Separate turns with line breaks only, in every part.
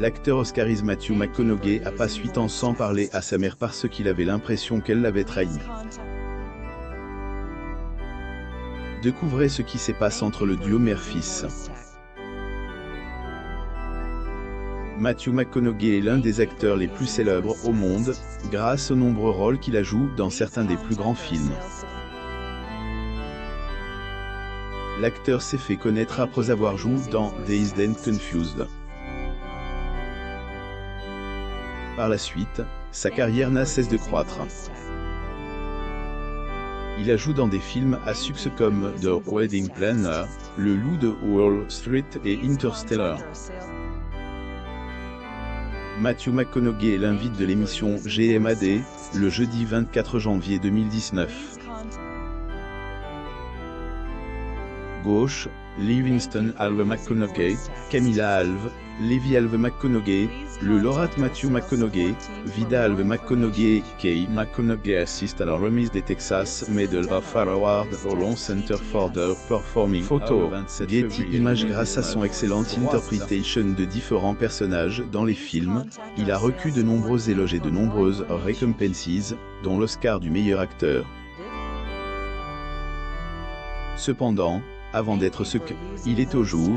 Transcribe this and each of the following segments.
L'acteur oscarise Matthew McConaughey a passé 8 ans sans parler à sa mère parce qu'il avait l'impression qu'elle l'avait trahi. Découvrez ce qui se passe entre le duo mère-fils. Matthew McConaughey est l'un des acteurs les plus célèbres au monde, grâce aux nombreux rôles qu'il a joués dans certains des plus grands films. L'acteur s'est fait connaître après avoir joué dans Days Then Confused. Par la suite, sa carrière n'a cesse de croître. Il a joué dans des films à succès comme The Wedding Planner, Le Loup de Wall Street et Interstellar. Matthew McConaughey est l'invite de l'émission GMAD, le jeudi 24 janvier 2019. Gauche, Livingston Alve McConaughey, Camilla Alve, Levi Alve McConaughey, le Lorat Matthew McConaughey, Vida Alve McConaughey, Kay McConaughey assistent à la remise des Texas Medal of Award au Long Center for the Performing Photo. Getty image grâce à son excellente interprétation de différents personnages dans les films, il a recu de nombreux éloges et de nombreuses récompenses, dont l'Oscar du meilleur acteur. Cependant, avant d'être ce qu'il est aujourd'hui,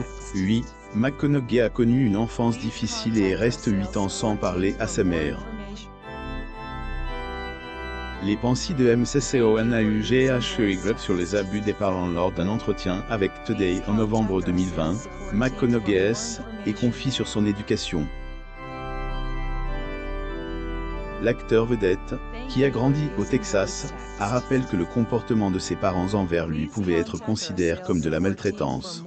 jour. McConaughey a connu une enfance difficile et reste 8 ans sans parler à sa mère. Les pensées de Grub e sur les abus des parents lors d'un entretien avec Today en novembre 2020, McConaughey est confie sur son éducation l'acteur vedette, qui a grandi au Texas, a rappelé que le comportement de ses parents envers lui pouvait être considéré comme de la maltraitance.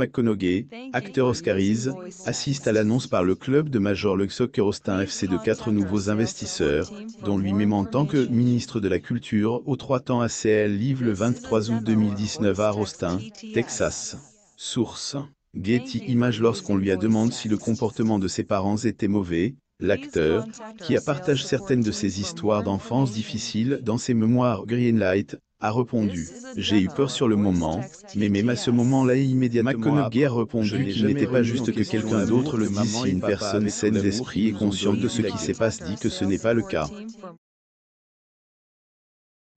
McConaughey, acteur Oscarise, assiste à l'annonce par le club de Major League Soccer Austin FC de quatre nouveaux investisseurs, dont lui-même en tant que ministre de la Culture au trois temps ACL Live le 23 août 2019 à Austin, Texas. Source Getty image lorsqu'on lui a demandé si le comportement de ses parents était mauvais, l'acteur, qui a partagé certaines de ses histoires d'enfance difficiles dans ses mémoires Greenlight, a répondu « J'ai eu peur sur le moment, mais même à ce moment-là immédiatement McConaughey a répondu qu'il n'était pas juste que quelqu'un d'autre le dise si une personne saine d'esprit et consciente de ce qui se passe dit que ce n'est pas le cas.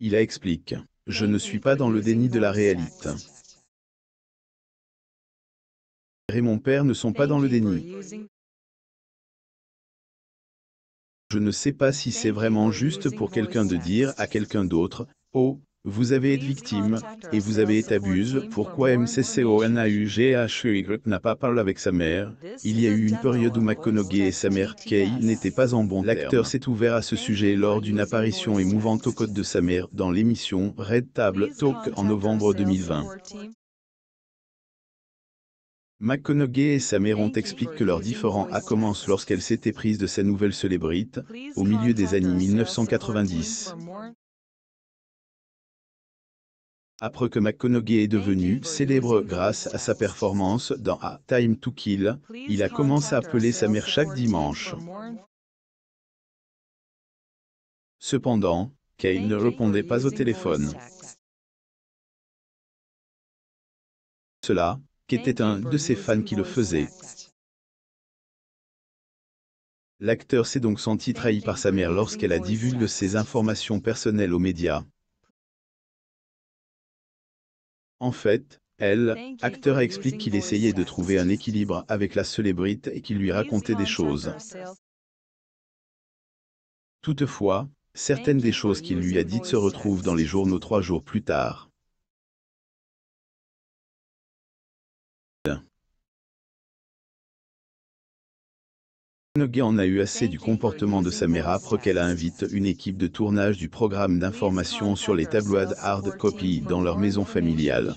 Il a expliqué « Je ne suis pas dans le déni de la réalité et mon père ne sont pas dans le déni. Je ne sais pas si c'est vraiment juste pour quelqu'un de dire à quelqu'un d'autre, oh, vous avez été victime, et vous avez été abuse, pourquoi MCCONAUGH e n'a pas parlé avec sa mère, il y a eu une période où McConaughey et sa mère Kay n'étaient pas en bon L'acteur s'est ouvert à ce sujet lors d'une apparition émouvante aux côtes de sa mère dans l'émission Red Table Talk en novembre 2020. McConaughey et sa mère ont expliqué que leur différend A commencé lorsqu'elle s'était prise de sa nouvelle célébrite, au milieu des années 1990. Après que McConaughey est devenu célèbre grâce à sa performance dans A Time to Kill, il a commencé à appeler sa mère chaque dimanche. Cependant, Kane ne répondait pas au téléphone. Cela, qui était un de ses fans qui le faisait. L'acteur s'est donc senti trahi par sa mère lorsqu'elle a divulgué ses informations personnelles aux médias. En fait, elle, acteur, a explique qu'il essayait de trouver un équilibre avec la célébrite et qu'il lui racontait des choses. Toutefois, certaines des choses qu'il lui a dites se retrouvent
dans les journaux trois jours plus tard.
Carnegie en a eu assez du comportement de sa mère après qu'elle a invite une équipe de tournage du programme d'information sur les tabloïds hard copy dans leur maison familiale.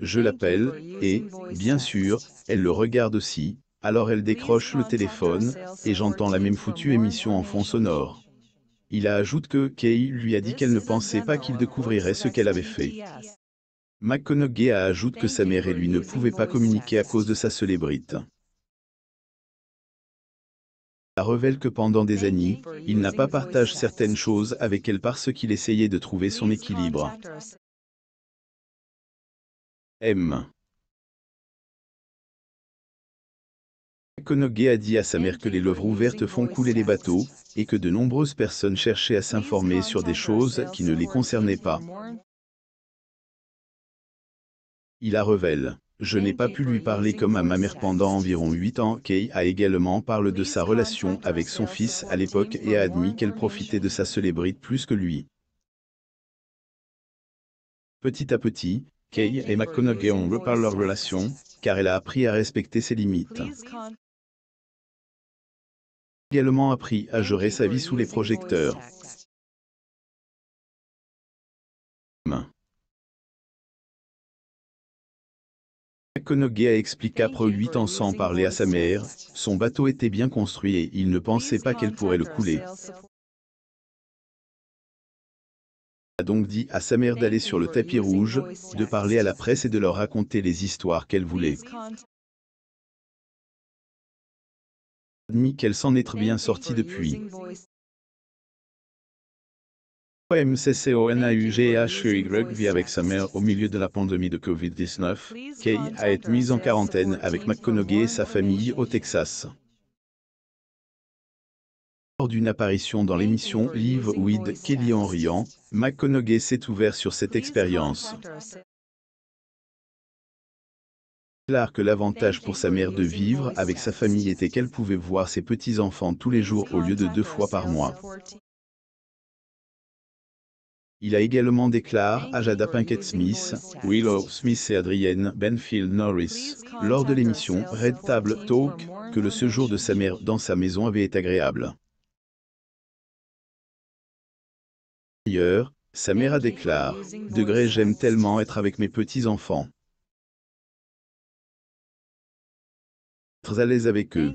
Je l'appelle, et, bien sûr, elle le regarde aussi, alors elle décroche le téléphone, et j'entends la même foutue émission en fond sonore. Il ajoute que Kay lui a dit qu'elle ne pensait pas qu'il découvrirait ce qu'elle avait fait. McConaughey ajouté que sa mère et lui ne pouvaient pas communiquer à cause de sa célébrité. Elle révèle que pendant des années, il n'a pas partagé certaines choses avec elle parce qu'il essayait de trouver son équilibre. M. McConaughey a dit à sa mère que les lèvres ouvertes font couler les bateaux, et que de nombreuses personnes cherchaient à s'informer sur des choses qui ne les concernaient pas. Il la révèle. Je n'ai pas pu lui parler comme à ma mère pendant environ 8 ans. Kay a également parlé de sa relation avec son fils à l'époque et a admis qu'elle profitait de sa célébrité plus que lui. Petit à petit, Kay et McConaughey ont reparlé leur relation, car elle a appris à respecter ses limites. Elle a Également appris à gérer sa vie sous les projecteurs. Konoge expliqué après 8 ans sans parler à sa mère, son bateau était bien construit et il ne pensait pas qu'elle pourrait le couler. a donc dit à sa mère d'aller sur le tapis rouge, de parler à la presse et de leur raconter les histoires qu'elle voulait. Admis qu'elle s'en est bien sortie depuis. O-M-C-C-O-N-A-U-G-E-H-E-Y vit avec sa mère au milieu de la pandémie de Covid-19. Kay a été mise en quarantaine avec McConaughey et sa famille au Texas. Lors d'une apparition dans l'émission Live with Kelly en riant, McConaughey s'est ouvert sur cette expérience. Clair que l'avantage pour sa mère de vivre avec sa famille était qu'elle pouvait voir ses petits-enfants tous les jours au lieu de deux fois par mois. Il a également déclaré à Jada Pinkett Smith, Willow Smith et Adrienne Benfield Norris lors de l'émission Red Table Talk que le séjour de sa mère dans sa maison avait été agréable. D'ailleurs, sa mère a déclare Degré, j'aime
tellement être avec mes petits-enfants. Très à l'aise avec eux.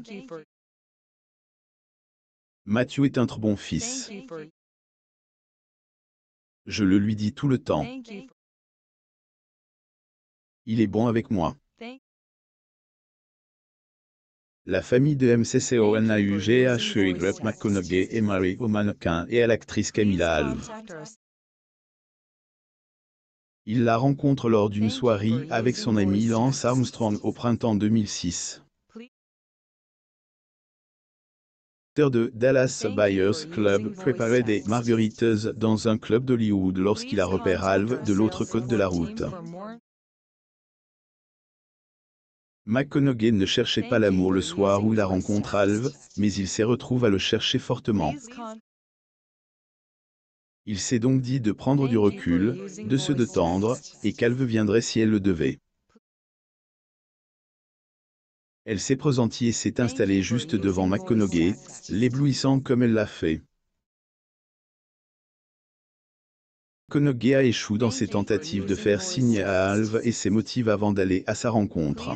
Mathieu est un très bon fils. Je le lui dis tout le temps.
Il est bon avec moi. La famille de n a e McConaughey et Mary au mannequin et à l'actrice Camilla Alves. Il la rencontre lors d'une soirée avec son ami Lance Armstrong au printemps 2006. de Dallas Buyers Club préparait des marguerites » dans un club d'Hollywood lorsqu'il a repéré Alve de l'autre côté de la route. McConaughey ne cherchait pas l'amour le soir où il la rencontre Alve, mais il s'est retrouvé à le chercher fortement. Il s'est donc dit de prendre du recul, de se détendre, et qu'Alve viendrait si elle le devait. Elle s'est présentie et s'est installée juste devant McConaughey, l'éblouissant comme elle l'a fait. McConaughey a échoué dans ses tentatives de faire signe à Alve et ses motifs avant d'aller à sa rencontre.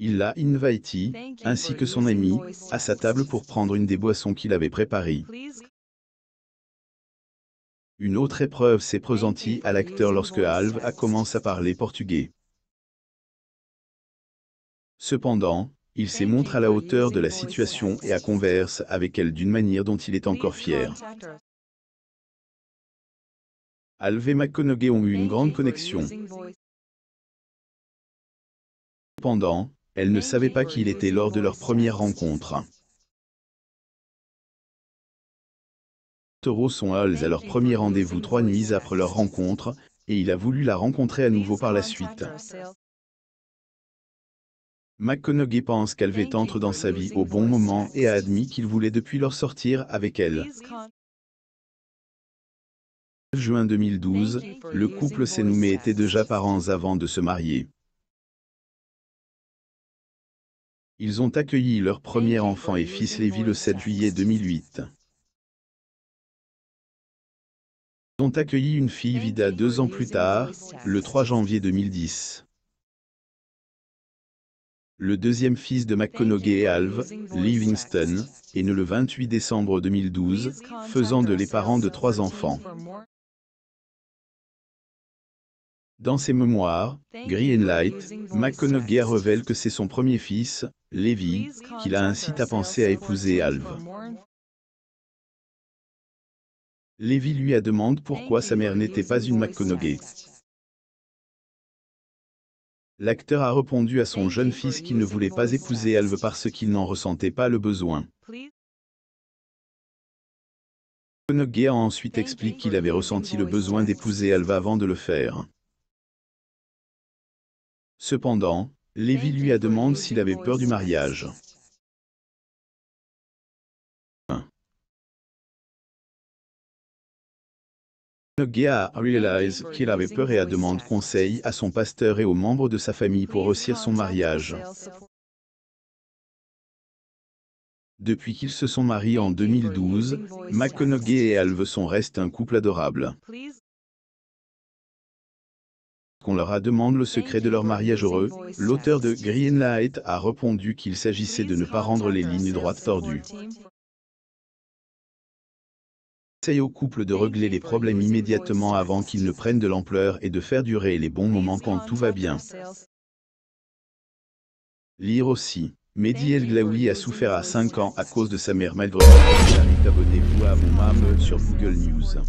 Il l'a invité, ainsi que son ami, à sa table pour prendre une des boissons qu'il avait préparées. Une autre épreuve s'est présentie à l'acteur lorsque Alve a commencé à parler portugais. Cependant, il s'est montré à la hauteur de la situation et a converse avec elle d'une manière dont il est encore fier. Alve et McConaughey ont eu une grande connexion. Cependant, elle ne savait pas qui il était lors de leur première rencontre. Toro sont Halls à leur premier rendez-vous trois nuits après leur rencontre, et il a voulu la rencontrer à nouveau par la suite. McConaughey pense qu'elle qu'Alvet entre dans sa vie au bon moment et a admis qu'il voulait depuis leur sortir avec elle. Juin 2012, le couple s'est nommé était déjà parents avant de se marier. Ils ont accueilli leur premier enfant et fils Lévi le 7 juillet 2008. Ils ont accueilli une fille Vida deux ans plus tard, le 3 janvier 2010 le deuxième fils de McConaughey Alve, Livingston, est né le 28 décembre 2012, faisant de les parents de trois enfants. Dans ses mémoires, Green Light, McConaughey révèle que c'est son premier fils, Levi, qui l'a incite à penser à épouser Alve. Levi lui a demandé pourquoi sa mère n'était pas une McConaughey. L'acteur a répondu à son jeune fils qu'il ne voulait pas épouser Alva parce qu'il n'en ressentait pas le besoin. a ensuite explique qu'il avait ressenti le besoin d'épouser Alva avant de le faire. Cependant, Lévi lui a demandé s'il avait peur du mariage. McConaughey a réalisé qu'il avait peur et a demandé conseil à son pasteur et aux membres de sa famille pour réussir son mariage. Depuis qu'ils se sont mariés en 2012, McConaughey et Alveson sont restent un couple adorable. Qu'on leur a demandé le secret de leur mariage heureux, l'auteur de Greenlight a répondu qu'il s'agissait de ne pas rendre les lignes droites tordues conseille au couple de régler les problèmes immédiatement avant qu'ils ne prennent de l'ampleur et de faire durer les bons moments quand tout va bien. Lire aussi. Mehdi El Glaoui a souffert à 5 ans à cause de sa mère malvoyante. Abonnez-vous à mon sur Google News.